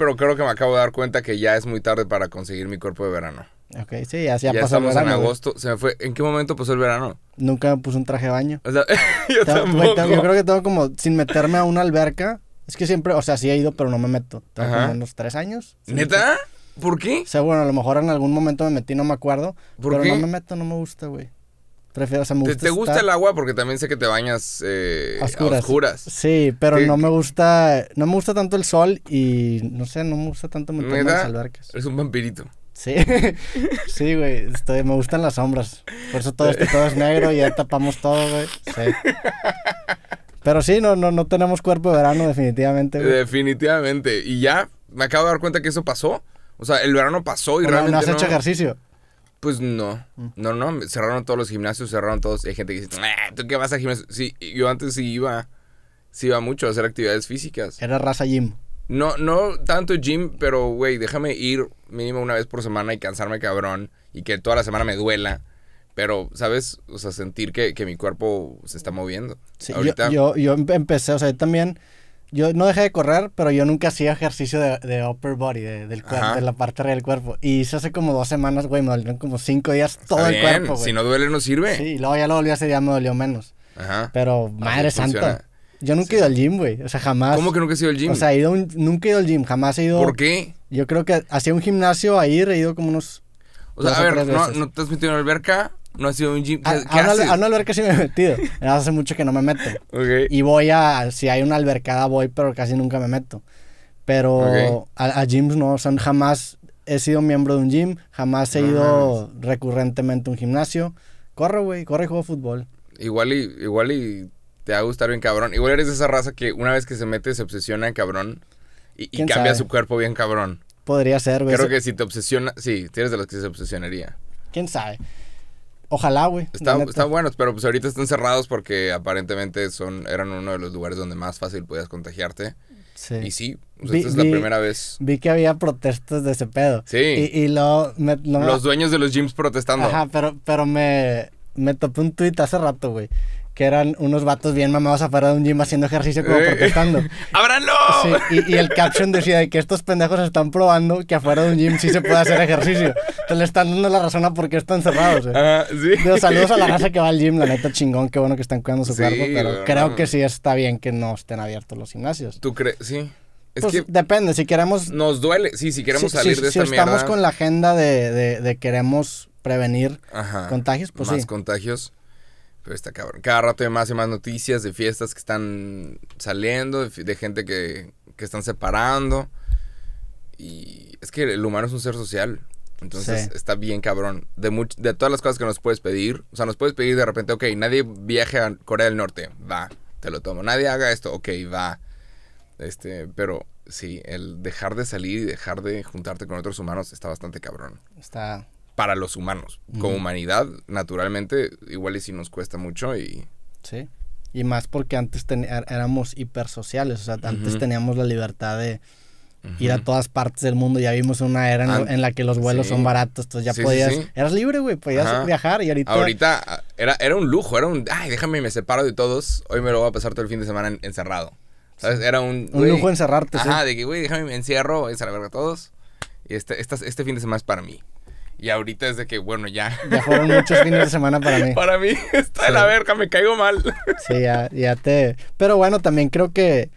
pero creo que me acabo de dar cuenta que ya es muy tarde para conseguir mi cuerpo de verano. Ok, sí, ya, ya, ya estamos en agosto. Se me fue. ¿En qué momento pasó el verano? Nunca me puse un traje de baño. O sea, yo, yo creo que tengo como, sin meterme a una alberca. Es que siempre, o sea, sí he ido, pero no me meto. Tengo unos tres años. ¿Neta? ¿Por qué? O sea, bueno, a lo mejor en algún momento me metí, no me acuerdo. ¿Por pero no me meto, no me gusta, güey. Prefiero, o sea, me ¿Te, gusta el agua? Porque también sé que te bañas eh, Sí, pero no me gusta. No me gusta tanto el sol y no sé, no me gusta tanto meterme en las albercas. Es un vampirito. Sí, sí, güey. Estoy, me gustan las sombras. Por eso todo esto todo es negro y ya tapamos todo, güey. Sí. Pero sí, no, no, no tenemos cuerpo de verano, definitivamente. Definitivamente. Y ya me acabo de dar cuenta que eso pasó. O sea, el verano pasó y realmente. No has hecho ejercicio. Pues no. Mm. No, no, cerraron todos los gimnasios, cerraron todos. hay gente que dice, ¿tú qué vas a gimnasio? Sí, yo antes sí iba, sí iba mucho a hacer actividades físicas. Era raza gym. No, no tanto gym, pero, güey, déjame ir mínimo una vez por semana y cansarme cabrón y que toda la semana me duela. Pero, ¿sabes? O sea, sentir que, mi cuerpo se está moviendo. Sí, yo, yo empecé, o sea, yo también yo no dejé de correr, pero yo nunca hacía ejercicio de, upper body, de, del de la parte del cuerpo. Y hice hace como dos semanas, güey, me dolieron como cinco días todo el cuerpo, güey. Si no duele, no sirve. Sí, luego ya lo volví ese día, me dolió menos. Ajá. Pero, madre santa. Yo nunca he ido al gym, güey. O sea, jamás. ¿Cómo que nunca he ido al gym? O sea, he ido nunca he ido al gym, jamás he ido. ¿Por qué? Yo creo que hacía un gimnasio ahí, he ido como unos. O sea, a ver, no, no, te has metido en la alberca, no ha sido un gym. Ah, a, no a, sí me he metido. Hace mucho que no me meto. Y voy a. Si hay una albercada, voy, pero casi nunca me meto. Pero a, a, gyms no. sea, jamás. He sido miembro de un gym. Jamás he ido recurrentemente a un gimnasio. Corre, güey. Corre y juego fútbol. Igual y, igual y te va a gustar bien cabrón. Igual eres de esa raza que una vez que se mete se obsesiona cabrón. Y, cambia su cuerpo bien cabrón. Podría ser, güey. Creo que si te obsesiona. Sí, tienes de los que se obsesionaría. Quién sabe. Ojalá, güey. Está, están buenos, pero pues ahorita están cerrados porque aparentemente son, eran uno de los lugares donde más fácil podías contagiarte. Sí. Y sí, esta es la primera vez. Vi que había protestas de ese pedo. Sí. Y, y Los dueños de los gyms protestando. Ajá, pero, pero me, me topé un tuit hace rato, güey que eran unos vatos bien mamados afuera de un gym haciendo ejercicio como eh. protestando. ¡Ábranlo! y, el caption decía que estos pendejos están probando que afuera de un gym sí se puede hacer ejercicio. Entonces le están dando la razón a por qué están cerrados. Eh. saludos a la raza que va al gym, la neta chingón, qué bueno que están cuidando su cuerpo, pero creo que sí está bien que no estén abiertos los gimnasios. ¿Tú crees? Sí. Pues, depende, si queremos... Nos duele, sí, si queremos salir de esta si estamos con la agenda de, queremos prevenir contagios, pues más contagios. Pero está cabrón. Cada rato hay más y más noticias de fiestas que están saliendo, de, gente que, que, están separando. Y es que el humano es un ser social. Entonces está bien cabrón. De, de todas las cosas que nos puedes pedir, o sea, nos puedes pedir de repente, ok, nadie viaje a Corea del Norte, va, te lo tomo. Nadie haga esto, ok, va. Este, pero sí, el dejar de salir y dejar de juntarte con otros humanos está bastante cabrón. Está, para los humanos. Como humanidad, naturalmente, igual y si nos cuesta mucho y... Sí. Y más porque antes er, éramos hipersociales, o sea, antes teníamos la libertad de ir a todas partes del mundo. Ya vimos una era en, la que los vuelos son baratos, entonces ya podías, eras libre, güey, podías viajar y ahorita... Ahorita ah, era, era un lujo, era un, ay, déjame, me separo de todos, hoy me lo voy a pasar todo el fin de semana encerrado. ¿Sabes? Era un... Un lujo encerrarte, Ajá, de que, güey, déjame, me encierro, Encerrar a, todos. Y este, este fin de semana es para mí. Y ahorita es de que, bueno, ya. Ya fueron muchos fines de semana para mí. Para mí está la verga, me caigo mal. Sí, ya, ya te... Pero bueno, también creo que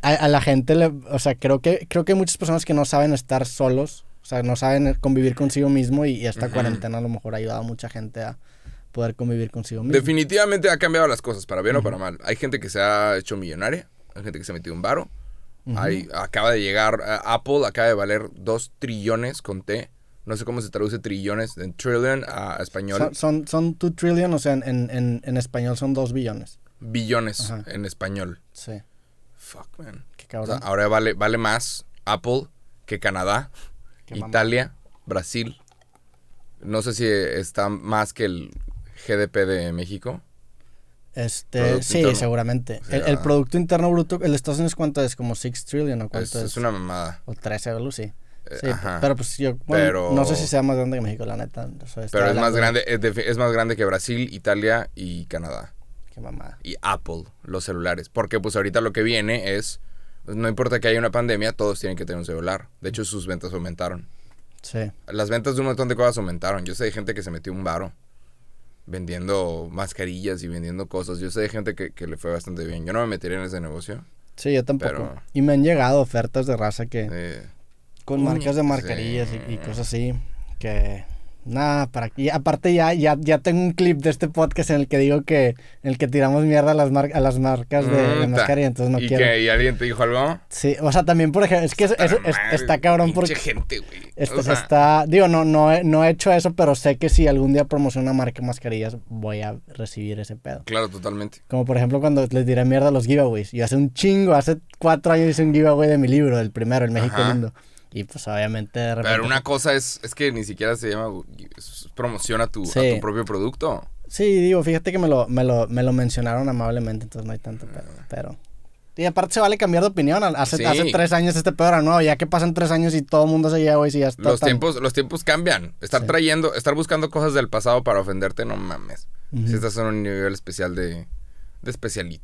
a, la gente, le, o sea, creo que, creo que hay muchas personas que no saben estar solos, o sea, no saben convivir consigo mismo y, esta cuarentena a lo mejor ha ayudado a mucha gente a poder convivir consigo mismo. Definitivamente ha cambiado las cosas, para bien o para mal. Hay gente que se ha hecho millonaria, hay gente que se ha metido un varo. acaba de llegar eh, Apple, acaba de valer dos trillones con T no sé cómo se traduce trillones, en trillion a español. Son, son, two trillion, o sea, en, en, en español son dos billones. Billones en español. Sí. Fuck, man. Qué cabrón. ahora vale, vale más Apple que Canadá, Italia, Brasil. No sé si está más que el GDP de México. Este, sí, seguramente. el, Producto Interno Bruto, el Estados Unidos, ¿cuánto es? ¿Como 6 trillion o cuánto es? Es, una mamada. O 13 algo, sí. Sí, pero pues yo no sé si sea más grande que México, la neta. pero es más, grande, es, más grande que Brasil, Italia y Canadá. Qué mamada. Y Apple, los celulares. Porque pues ahorita lo que viene es, pues, no importa que haya una pandemia, todos tienen que tener un celular. De hecho, sus ventas aumentaron. Sí. Las ventas de un montón de cosas aumentaron. Yo sé de gente que se metió un varo vendiendo mascarillas y vendiendo cosas. Yo sé de gente que, le fue bastante bien. Yo no me metería en ese negocio. Sí, yo tampoco. Y me han llegado ofertas de raza que con mm. marcas de marcarillas y, cosas así. Que nada, para aquí. Aparte ya, ya, ya tengo un clip de este podcast en el que digo que en el que tiramos mierda a las, mar, a las marcas de, mascarillas entonces no ¿Y quiero. Que, ¿Y alguien te dijo algo? Sí, o sea, también por ejemplo, es que está cabrón porque. gente, güey. Está, está, digo, no, no, he, no he hecho eso, pero sé que si algún día promociono una marca de mascarillas, voy a recibir ese pedo. Claro, totalmente. Como por ejemplo cuando les diré mierda a los giveaways. y hace un chingo, hace cuatro años hice un giveaway de mi libro, el primero, El México Lindo. Y pues obviamente de repente... Pero una pues cosa es, que ni siquiera se llama promociona tu, a tu propio producto. Sí, digo, fíjate que me lo, me me lo mencionaron amablemente, entonces no hay tanto ah. pero... Y aparte se vale cambiar de opinión. Hace, tres años este pedo era nuevo. Ya que pasan tres años y todo el mundo se lleva, y si ya está Los, tiempos, los tiempos cambian. Estar trayendo, estar buscando cosas del pasado para ofenderte, no mames. Si estás en un nivel especial de, de especialito.